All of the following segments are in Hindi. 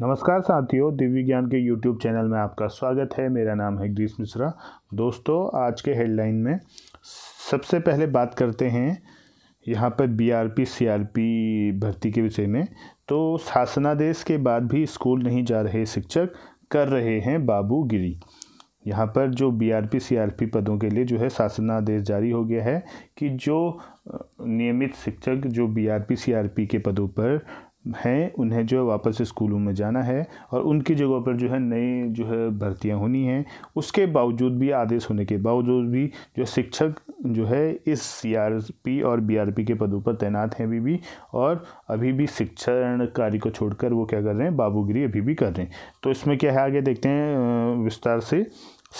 नमस्कार साथियों दिव्य ज्ञान के यूट्यूब चैनल में आपका स्वागत है मेरा नाम है ग्रीस मिश्रा दोस्तों आज के हेडलाइन में सबसे पहले बात करते हैं यहाँ पर बीआरपी सीआरपी भर्ती के विषय में तो शासनादेश के बाद भी स्कूल नहीं जा रहे शिक्षक कर रहे हैं बाबूगिरी यहाँ पर जो बीआरपी सीआरपी पदों के लिए जो है शासनादेश जारी हो गया है कि जो नियमित शिक्षक जो बीआरपी सीआरपी के पदों पर हैं उन्हें जो है वापस स्कूलों में जाना है और उनकी जगह पर जो है नए जो है भर्तियां होनी हैं उसके बावजूद भी आदेश होने के बावजूद भी जो शिक्षक जो है इस सीआरपी और बीआरपी के पदों पर तैनात हैं अभी भी और अभी भी शिक्षण कार्य को छोड़कर वो क्या कर रहे हैं बाबूगिरी अभी भी कर रहे हैं तो इसमें क्या है आगे देखते हैं विस्तार से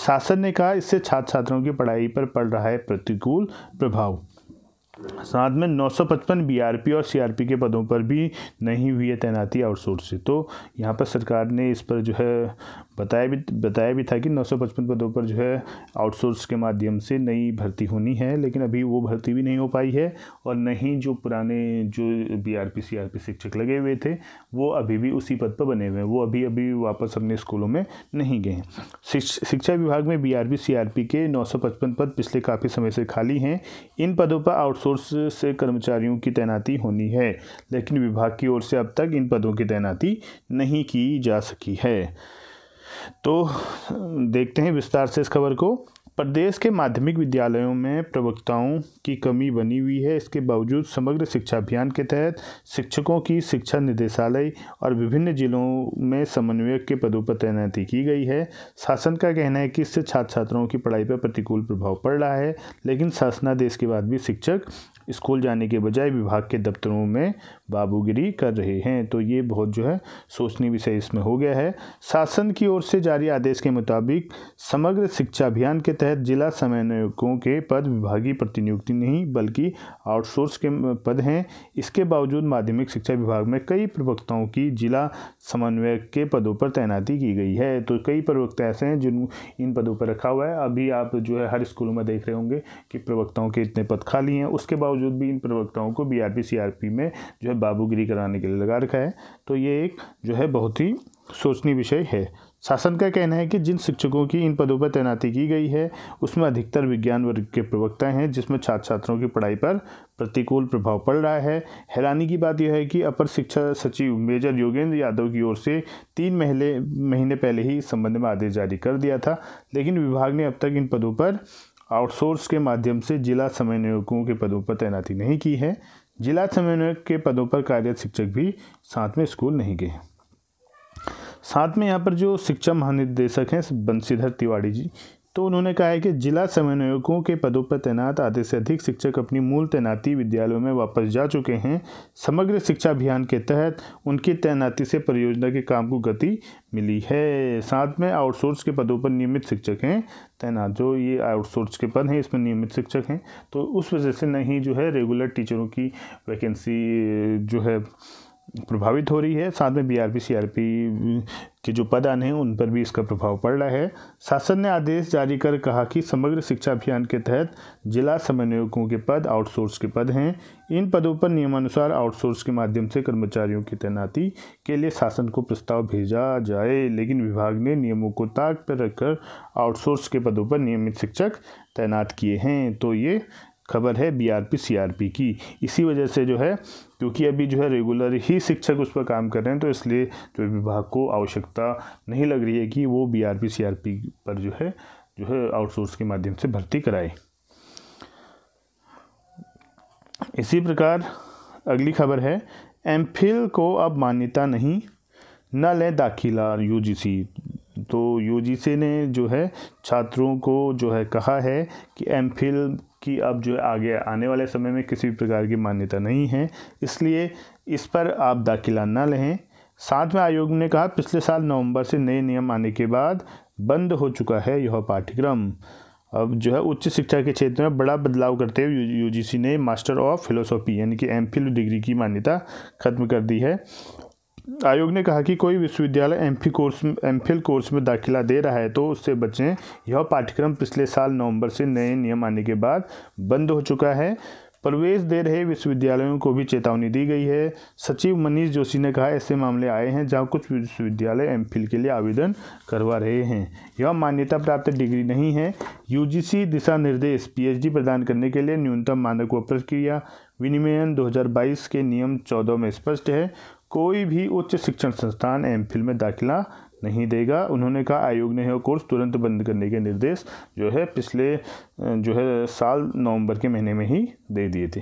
शासन ने कहा इससे छात्र छात्राओं की पढ़ाई पर पड़ रहा है प्रतिकूल प्रभाव साथ में 955 बीआरपी और सीआरपी के पदों पर भी नहीं हुई है तैनाती आउटसोर्स से तो यहाँ पर सरकार ने इस पर जो है बताया भी बताया भी था कि 955 पदों पर जो है आउटसोर्स के माध्यम से नई भर्ती होनी है लेकिन अभी वो भर्ती भी नहीं हो पाई है और नहीं जो पुराने जो B R P C R P शिक्षक लगे हुए थे वो अभी भी उसी पद पर बने हुए हैं वो अभी अभी वापस अपने स्कूलों में नहीं गए हैं शिक्षा विभाग में B R P C R P के 955 पद पिछले काफ़ी समय से खाली हैं इन पदों पर आउटसोर्स से कर्मचारियों की तैनाती होनी है लेकिन विभाग की ओर से अब तक इन पदों की तैनाती नहीं की जा सकी है तो देखते हैं विस्तार से इस खबर को प्रदेश के माध्यमिक विद्यालयों में प्रवक्ताओं की कमी बनी हुई है इसके बावजूद समग्र शिक्षा अभियान के तहत शिक्षकों की शिक्षा निदेशालय और विभिन्न जिलों में समन्वयक के पदों पर तैनाती की गई है शासन का कहना है कि इससे छात्र छात्राओं की पढ़ाई पर प्रतिकूल प्रभाव पड़ रहा है लेकिन शासनादेश के बाद भी शिक्षक स्कूल जाने के बजाय विभाग के दफ्तरों में बाबूगिरी कर रहे हैं तो ये बहुत जो है सोचने विषय इसमें हो गया है शासन की ओर से जारी आदेश के मुताबिक समग्र शिक्षा अभियान के तहत जिला समन्वयकों के पद विभागीय प्रतिनियुक्ति नहीं बल्कि आउटसोर्स के पद हैं इसके बावजूद माध्यमिक शिक्षा विभाग में कई प्रवक्ताओं की जिला समन्वयक के पदों पर तैनाती की गई है तो कई प्रवक्ता ऐसे हैं जिन इन पदों पर रखा हुआ है अभी आप जो है हर स्कूलों में देख रहे होंगे कि प्रवक्ताओं के इतने पद खाली हैं उसके बावजूद भी इन प्रवक्ताओं को बी आर में जो है बाबूगिरी कराने के लिए लगा रखा है तो ये एक जो है बहुत ही सोचनीय विषय है शासन का कहना है कि जिन शिक्षकों की इन पदों पर तैनाती की गई है उसमें अधिकतर विज्ञान वर्ग के प्रवक्ता हैं जिसमें छात्र छात्रों की पढ़ाई पर प्रतिकूल प्रभाव पड़ रहा है हैरानी की बात यह है कि अपर शिक्षा सचिव मेजर योगेंद्र यादव की ओर से तीन महीने महीने पहले ही इस संबंध में आदेश जारी कर दिया था लेकिन विभाग ने अब तक इन पदों पर आउटसोर्स के माध्यम से जिला समन्वयकों के पदों पर तैनाती नहीं की है जिला समन्वयक के पदों पर कार्यरत शिक्षक भी साथ में स्कूल नहीं गए साथ में यहाँ पर जो शिक्षा महानिदेशक हैं बंशीधर तिवाड़ी जी तो उन्होंने कहा है कि जिला समन्वयकों के पदों पर तैनात आधे से अधिक शिक्षक अपनी मूल तैनाती विद्यालयों में वापस जा चुके हैं समग्र शिक्षा अभियान के तहत उनकी तैनाती से परियोजना के काम को गति मिली है साथ में आउटसोर्स के पदों पर नियमित शिक्षक हैं तैनात जो ये आउटसोर्स के पद हैं इसमें नियमित शिक्षक हैं तो उस वजह से नहीं जो है रेगुलर टीचरों की वैकेंसी जो है प्रभावित हो रही है साथ में बीआरपी सीआरपी के जो पदान हैं उन पर भी इसका प्रभाव पड़ रहा है शासन ने आदेश जारी कर कहा कि समग्र शिक्षा अभियान के तहत जिला समन्वयकों के पद आउटसोर्स के पद हैं इन पदों पर नियमानुसार आउटसोर्स के माध्यम से कर्मचारियों की तैनाती के लिए शासन को प्रस्ताव भेजा जाए लेकिन विभाग ने नियमों को ताक पर रखकर आउटसोर्स के पदों पर नियमित शिक्षक तैनात किए हैं तो ये खबर है बीआरपी सीआरपी की इसी वजह से जो है क्योंकि अभी जो है रेगुलर ही शिक्षक उस पर काम कर रहे हैं तो इसलिए जो विभाग को आवश्यकता नहीं लग रही है कि वो बीआरपी सीआरपी पर जो है जो है आउटसोर्स के माध्यम से भर्ती कराए इसी प्रकार अगली खबर है एम को अब मान्यता नहीं न लें दाखिला सी तो सी ने जो है छात्रों को जो है कहा है कि एम कि अब जो आगे आने वाले समय में किसी भी प्रकार की मान्यता नहीं है इसलिए इस पर आप दाखिला न लें साथ में आयोग ने कहा पिछले साल नवंबर से नए नियम आने के बाद बंद हो चुका है यह पाठ्यक्रम अब जो है उच्च शिक्षा के क्षेत्र में बड़ा बदलाव करते हुए यूजीसी ने मास्टर ऑफ फिलोसॉफी यानी कि एम डिग्री की मान्यता खत्म कर दी है आयोग ने कहा कि कोई विश्वविद्यालय एम कोर्स एम कोर्स में दाखिला दे रहा है तो उससे बचें यह पाठ्यक्रम पिछले साल नवंबर से नए नियम आने के बाद बंद हो चुका है प्रवेश दे रहे विश्वविद्यालयों को भी चेतावनी दी गई है सचिव मनीष जोशी ने कहा ऐसे मामले आए हैं जहां कुछ विश्वविद्यालय एम के लिए आवेदन करवा रहे हैं यह मान्यता प्राप्त डिग्री नहीं है यूजीसी दिशा निर्देश पीएचडी प्रदान करने के लिए न्यूनतम मानक व प्रक्रिया विनिमयन 2022 के नियम 14 में स्पष्ट है कोई भी उच्च शिक्षण संस्थान एम में दाखिला नहीं देगा उन्होंने कहा आयोग ने यह कोर्स तुरंत बंद करने के निर्देश जो है पिछले जो है साल नवंबर के महीने में ही दे दिए थे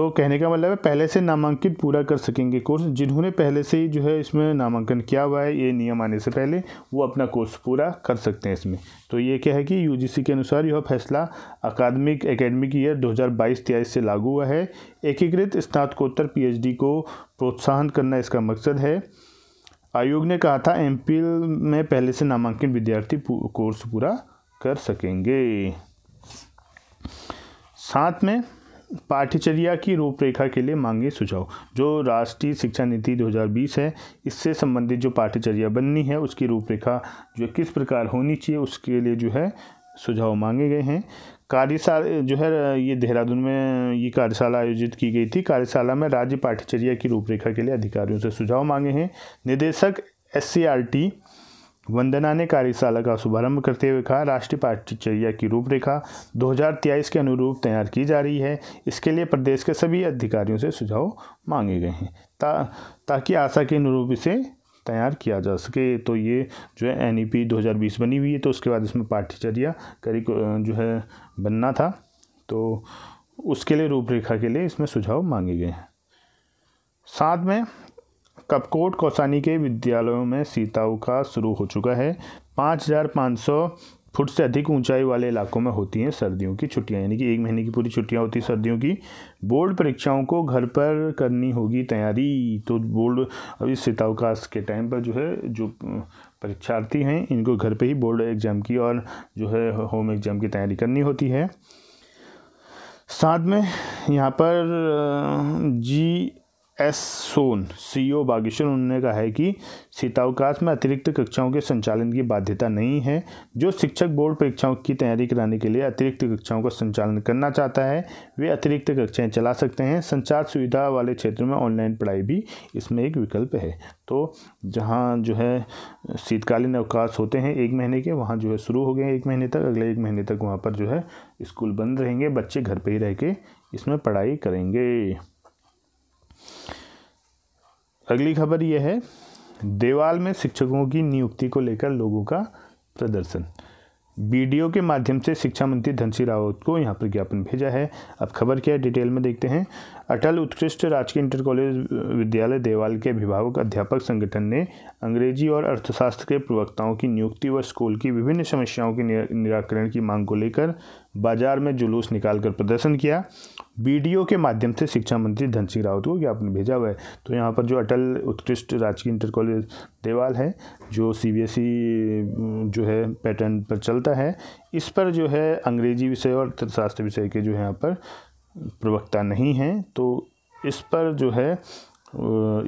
तो कहने का मतलब है पहले से नामांकित पूरा कर सकेंगे कोर्स जिन्होंने पहले से ही जो है इसमें नामांकन किया हुआ है ये नियम आने से पहले वो अपना कोर्स पूरा कर सकते हैं इसमें तो ये क्या है कि यूजीसी के अनुसार यह फैसला अकादमिक एकेडमिक ईयर 2022-23 से लागू हुआ है एकीकृत स्नातकोत्तर पी को प्रोत्साहन करना इसका मकसद है आयोग ने कहा था एम में पहले से नामांकित विद्यार्थी कोर्स पूरा कर सकेंगे साथ में पाठ्यचर्या की रूपरेखा के लिए मांगे सुझाव जो राष्ट्रीय शिक्षा नीति 2020 है इससे संबंधित जो पाठ्यचर्या बननी है उसकी रूपरेखा जो किस प्रकार होनी चाहिए उसके लिए जो है सुझाव मांगे गए हैं कार्यशाला जो है ये देहरादून में ये कार्यशाला आयोजित की गई थी कार्यशाला में राज्य पाठ्यचर्या की रूपरेखा के लिए अधिकारियों से सुझाव मांगे हैं निदेशक S C R T Vandana ने कार्यशाला का शुभारंभ करते हुए कहा राष्ट्रीय पाठ्यचर्या की रूपरेखा दो के अनुरूप तैयार की जा रही है इसके लिए प्रदेश के सभी अधिकारियों से सुझाव मांगे गए हैं ता, ताकि आशा के अनुरूप इसे तैयार किया जा सके तो ये जो है एन ई पी दो हज़ार बीस बनी हुई है तो उसके बाद इसमें पाठ्यचर्या करी जो है बनना था तो उसके लिए रूपरेखा के लिए इसमें सुझाव मांगे गए हैं साथ में कपकोट कौसानी के विद्यालयों में सीताऊ का शुरू हो चुका है 5,500 फुट से अधिक ऊंचाई वाले इलाकों में होती हैं सर्दियों की छुट्टियां यानी कि एक महीने की पूरी छुट्टियां होती हैं सर्दियों की बोर्ड परीक्षाओं को घर पर करनी होगी तैयारी तो बोर्ड अभी सीतावकाश के टाइम पर जो है जो परीक्षार्थी हैं इनको घर पर ही बोर्ड एग्ज़ाम की और जो है होम एग्ज़ाम की तैयारी करनी होती है साथ में यहाँ पर G S Son CEO Bageshwar उन्होंने कहा है कि सीतावकाश में अतिरिक्त कक्षाओं के संचालन की बाध्यता नहीं है जो शिक्षक बोर्ड परीक्षाओं की तैयारी कराने के लिए अतिरिक्त कक्षाओं का संचालन करना चाहता है वे अतिरिक्त कक्षाएं चला सकते हैं संचार सुविधा वाले क्षेत्र में ऑनलाइन पढ़ाई भी इसमें एक विकल्प है तो जहाँ जो है शीतकालीन अवकाश होते हैं एक महीने के वहाँ जो है शुरू हो गए एक महीने तक अगले एक महीने तक वहाँ पर जो है स्कूल बंद रहेंगे बच्चे घर पर ही रह के इसमें पढ़ाई करेंगे अगली खबर यह है देवाल में शिक्षकों की नियुक्ति को लेकर लोगों का प्रदर्शन वीडियो के माध्यम से शिक्षा मंत्री धनसी रावत को यहाँ पर ज्ञापन भेजा है अब खबर क्या है डिटेल में देखते हैं अटल उत्कृष्ट राजकीय इंटर कॉलेज विद्यालय देवाल के अभिभावक अध्यापक संगठन ने अंग्रेजी और अर्थशास्त्र के प्रवक्ताओं की नियुक्ति व स्कूल की विभिन्न समस्याओं के निराकरण की मांग को लेकर बाजार में जुलूस निकालकर प्रदर्शन किया वीडियो के माध्यम से शिक्षा मंत्री धन सिंह रावत को ज्ञापन भेजा हुआ है तो यहाँ पर जो अटल उत्कृष्ट राजकीय इंटर कॉलेज देवाल है जो ई e, जो है पैटर्न पर चलता है इस पर जो है अंग्रेजी विषय और अर्थशास्त्र विषय के जो है यहाँ पर प्रवक्ता नहीं हैं तो इस पर जो है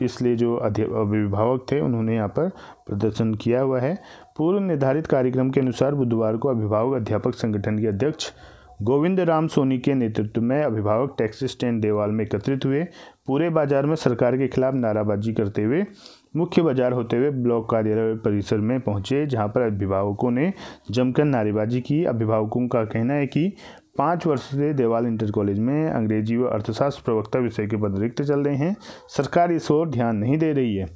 इसलिए जो अभिभावक थे उन्होंने यहाँ पर प्रदर्शन किया हुआ है पूर्व निर्धारित कार्यक्रम के अनुसार बुधवार को अभिभावक अध्यापक संगठन के अध्यक्ष गोविंद राम सोनी के नेतृत्व में अभिभावक टैक्सी स्टैंड देवाल में एकत्रित हुए पूरे बाजार में सरकार के खिलाफ नाराबाजी करते हुए मुख्य बाजार होते हुए ब्लॉक कार्यालय परिसर में पहुंचे जहां पर अभिभावकों ने जमकर नारेबाजी की अभिभावकों का कहना है कि पाँच वर्ष से देवाल इंटर कॉलेज में अंग्रेजी व अर्थशास्त्र प्रवक्ता विषय के पद रिक्त चल रहे हैं सरकार इस ओर ध्यान नहीं दे रही है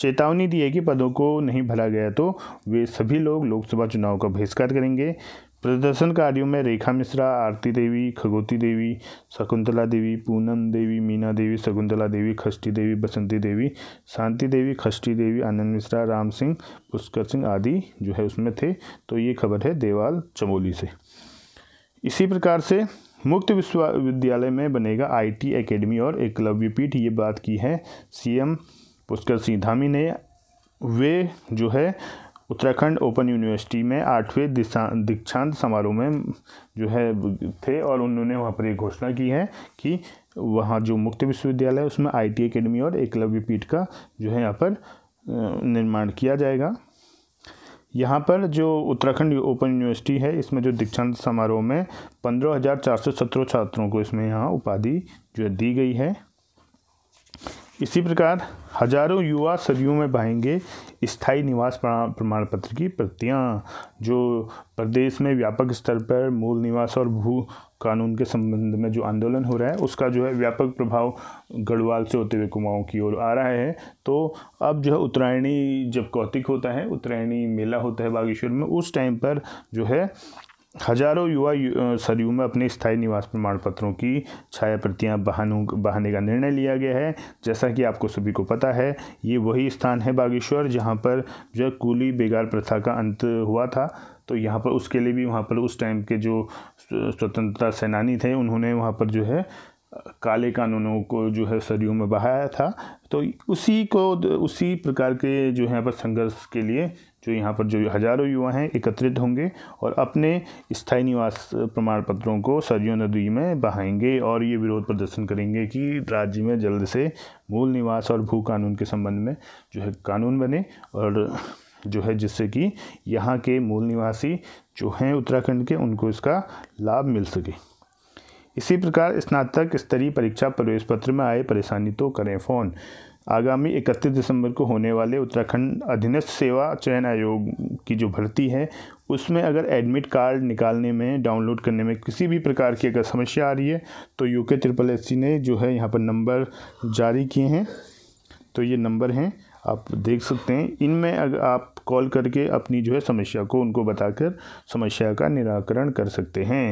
चेतावनी दी है कि पदों को नहीं भरा गया तो वे सभी लोग लोकसभा चुनाव का बहिष्कार करेंगे प्रदर्शनकारियों में रेखा मिश्रा आरती देवी खगोती देवी शकुंतला देवी पूनम देवी मीना देवी शकुंतला देवी खष्टी देवी बसंती देवी शांति देवी खष्टी देवी आनंद मिश्रा राम सिंह पुष्कर सिंह आदि जो है उसमें थे तो ये खबर है देवाल चमोली से इसी प्रकार से मुक्त विश्वविद्यालय में बनेगा आईटी एकेडमी और एकलव्य पीठ ये बात की है सीएम पुष्कर सिंह धामी ने वे जो है उत्तराखंड ओपन यूनिवर्सिटी में आठवें दीक्षांत समारोह में जो है थे और उन्होंने वहाँ पर ये घोषणा की है कि वहाँ जो मुक्त विश्वविद्यालय है उसमें आई टी अकेडमी और एकलव्य पीठ का जो है यहाँ पर निर्माण किया जाएगा यहाँ पर जो उत्तराखंड ओपन यूनिवर्सिटी है इसमें जो दीक्षांत समारोह में पंद्रह हज़ार चार सौ सत्रह छात्रों को इसमें यहाँ उपाधि जो है दी गई है इसी प्रकार हजारों युवा सदियों में बहेंगे स्थायी निवास प्रमाण पत्र की प्रतियां जो प्रदेश में व्यापक स्तर पर मूल निवास और भू कानून के संबंध में जो आंदोलन हो रहा है उसका जो है व्यापक प्रभाव गढ़वाल से होते हुए कुमाऊं की ओर आ रहा है तो अब जो है उत्तरायणी जब कौतिक होता है उत्तरायणी मेला होता है बागेश्वर में उस टाइम पर जो है हजारों युवा यु, सरयू में अपने स्थायी निवास प्रमाण पत्रों की छाया प्रतियाँ बहानों बहाने का निर्णय लिया गया है जैसा कि आपको सभी को पता है ये वही स्थान है बागेश्वर जहाँ पर जो कूली बेगार प्रथा का अंत हुआ था तो यहाँ पर उसके लिए भी वहाँ पर उस टाइम के जो स्वतंत्रता सेनानी थे उन्होंने वहाँ पर जो है काले कानूनों को जो है सरयू में बहाया था तो उसी को उसी प्रकार के जो है यहाँ पर संघर्ष के लिए जो यहाँ पर जो हज़ारों युवा हैं एकत्रित होंगे और अपने स्थायी निवास प्रमाण पत्रों को सरयू नदी में बहाएंगे और ये विरोध प्रदर्शन करेंगे कि राज्य में जल्द से मूल निवास और भू कानून के संबंध में जो है कानून बने और जो है जिससे कि यहाँ के मूल निवासी जो हैं उत्तराखंड के उनको इसका लाभ मिल सके इसी प्रकार स्नातक स्तरीय परीक्षा प्रवेश पत्र में आए परेशानी तो करें फ़ोन आगामी 31 दिसंबर को होने वाले उत्तराखंड अधीनस्थ सेवा चयन आयोग की जो भर्ती है उसमें अगर एडमिट कार्ड निकालने में डाउनलोड करने में किसी भी प्रकार की अगर समस्या आ रही है तो यू के ट्रिपल एस सी ने जो है यहाँ पर नंबर जारी किए हैं तो ये नंबर हैं आप देख सकते हैं इनमें अगर आप कॉल करके अपनी जो है समस्या को उनको बताकर समस्या का निराकरण कर सकते हैं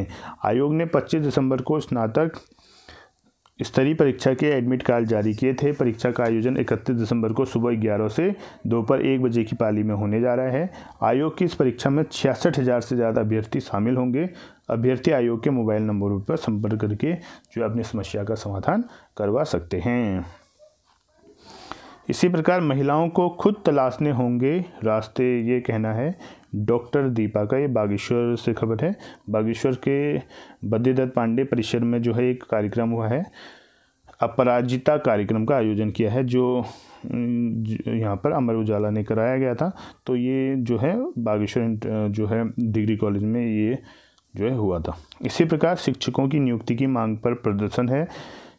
आयोग ने 25 दिसंबर को स्नातक स्तरीय परीक्षा के एडमिट कार्ड जारी किए थे परीक्षा का आयोजन 31 दिसंबर को सुबह ग्यारह से दोपहर एक बजे की पाली में होने जा रहा है आयोग की इस परीक्षा में छियासठ हज़ार से ज़्यादा अभ्यर्थी शामिल होंगे अभ्यर्थी आयोग के मोबाइल नंबरों पर संपर्क करके जो अपनी समस्या का समाधान करवा सकते हैं इसी प्रकार महिलाओं को खुद तलाशने होंगे रास्ते ये कहना है डॉक्टर दीपा का ये बागेश्वर से खबर है बागेश्वर के बद्रीदत्त पांडे परिसर में जो है एक कार्यक्रम हुआ है अपराजिता कार्यक्रम का आयोजन किया है जो यहाँ पर अमर उजाला ने कराया गया था तो ये जो है बागेश्वर जो है डिग्री कॉलेज में ये जो है हुआ था इसी प्रकार शिक्षकों की नियुक्ति की मांग पर प्रदर्शन है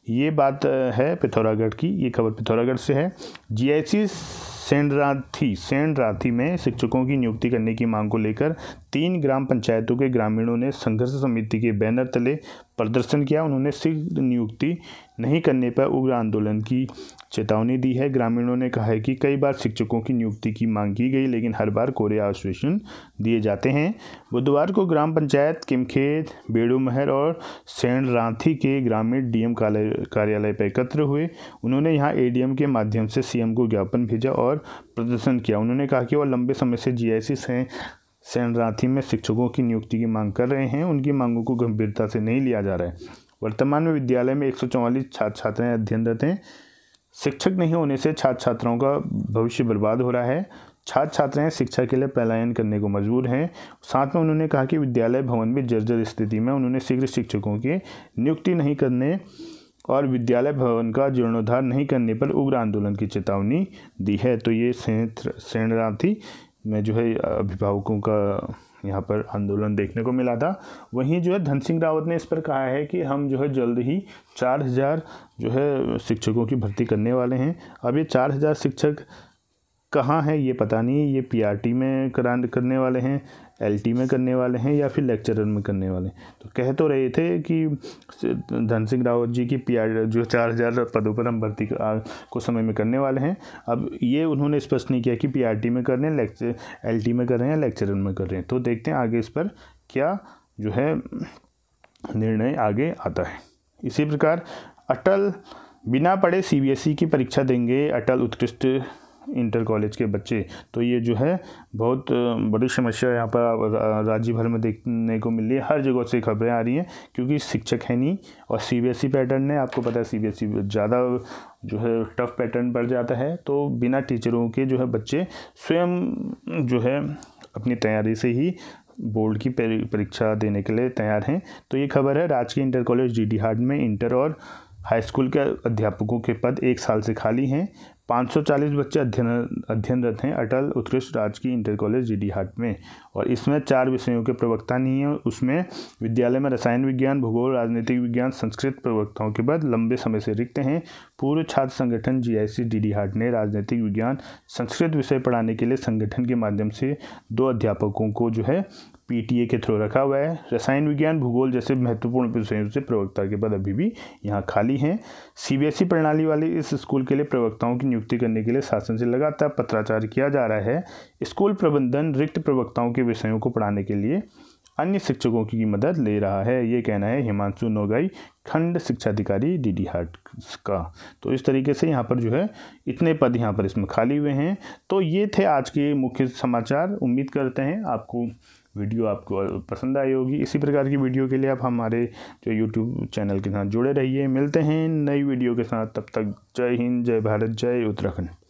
ये बात है पिथौरागढ़ की ये खबर पिथौरागढ़ से है जीआईसी सेंडराथी सेंडराथी में शिक्षकों की नियुक्ति करने की मांग को लेकर तीन ग्राम पंचायतों के ग्रामीणों ने संघर्ष समिति के बैनर तले प्रदर्शन किया उन्होंने सिख नियुक्ति नहीं करने पर उग्र आंदोलन की चेतावनी दी है ग्रामीणों ने कहा है कि कई बार शिक्षकों की नियुक्ति की मांग की गई लेकिन हर बार कोरे आश्वासन दिए जाते हैं बुधवार को ग्राम पंचायत किमखेत बेड़ू महर और सैंड के ग्रामीण डीएम कार्यालय पर एकत्र हुए उन्होंने यहाँ एडीएम के माध्यम से सीएम को ज्ञापन भेजा और प्रदर्शन किया उन्होंने कहा कि वह लंबे समय से जीआईसी से सैन रांथी में शिक्षकों की नियुक्ति की मांग कर रहे हैं उनकी मांगों को गंभीरता से नहीं लिया जा रहा है वर्तमान में विद्यालय में एक छात्र छात्राएँ अध्ययनरत हैं शिक्षक नहीं होने से छात्र छात्राओं का भविष्य बर्बाद हो रहा है छात्र छात्राएं शिक्षा के लिए पलायन करने को मजबूर हैं साथ में उन्होंने कहा कि विद्यालय भवन में जर्जर स्थिति में उन्होंने शीघ्र शिक्षकों की नियुक्ति नहीं करने और विद्यालय भवन का जीर्णोद्धार नहीं करने पर उग्र आंदोलन की चेतावनी दी है तो ये थी में जो है अभिभावकों का यहाँ पर आंदोलन देखने को मिला था वहीं जो है धन सिंह रावत ने इस पर कहा है कि हम जो है जल्द ही चार हज़ार जो है शिक्षकों की भर्ती करने वाले हैं अब ये चार हज़ार शिक्षक कहाँ है ये पता नहीं ये पीआरटी में करा करने वाले हैं एलटी में करने वाले हैं या फिर लेक्चरर में करने वाले हैं तो कह तो रहे थे कि धन सिंह रावत जी की पी जो चार हज़ार पदों पर हम भर्ती को समय में करने वाले हैं अब ये उन्होंने स्पष्ट नहीं किया कि पीआरटी में कर रहे हैं लेक्चर एल में कर रहे हैं लेक्चरर में कर रहे हैं तो देखते हैं आगे इस पर क्या जो है निर्णय आगे आता है इसी प्रकार अटल बिना पढ़े सीबीएसई e की परीक्षा देंगे अटल उत्कृष्ट इंटर कॉलेज के बच्चे तो ये जो है बहुत बड़ी समस्या यहाँ पर राज्य भर में देखने को मिल रही है हर जगह से खबरें आ रही हैं क्योंकि शिक्षक है नहीं और सीबीएसई पैटर्न ने आपको पता है सीबीएसई e ज़्यादा जो है टफ पैटर्न पड़ जाता है तो बिना टीचरों के जो है बच्चे स्वयं जो है अपनी तैयारी से ही बोर्ड की परीक्षा देने के लिए तैयार हैं तो ये खबर है राजकीय इंटर कॉलेज डी डी हार्ड में इंटर और हाई स्कूल के अध्यापकों के पद एक साल से खाली हैं 540 बच्चे अध्ययन अध्ययनरत हैं अटल उत्कृष्ट राजकीय inter college Didihat में और इसमें चार विषयों के प्रवक्ता नहीं हैं उसमें विद्यालय में रसायन विज्ञान भूगोल राजनीतिक विज्ञान संस्कृत प्रवक्ताओं के बाद लंबे समय से रिक्त हैं पूर्व छात्र संगठन जी आई सी डी हाट ने राजनीतिक विज्ञान संस्कृत विषय पढ़ाने के लिए संगठन के माध्यम से दो अध्यापकों को जो है पीटीए के थ्रू रखा हुआ है रसायन विज्ञान भूगोल जैसे महत्वपूर्ण विषयों से प्रवक्ता के पद अभी भी यहाँ खाली हैं सीबीएसई e प्रणाली वाले इस स्कूल के लिए प्रवक्ताओं की नियुक्ति करने के लिए शासन से लगातार पत्राचार किया जा रहा है स्कूल प्रबंधन रिक्त प्रवक्ताओं के विषयों को पढ़ाने के लिए अन्य शिक्षकों की मदद ले रहा है ये कहना है हिमांशु नोगाई खंड अधिकारी डी डी हाट का तो इस तरीके से यहाँ पर जो है इतने पद यहाँ पर इसमें खाली हुए हैं तो ये थे आज के मुख्य समाचार उम्मीद करते हैं आपको वीडियो आपको पसंद आई होगी इसी प्रकार की वीडियो के लिए आप हमारे जो यूट्यूब चैनल के साथ जुड़े रहिए मिलते हैं नई वीडियो के साथ तब तक जय हिंद जय भारत जय उत्तराखंड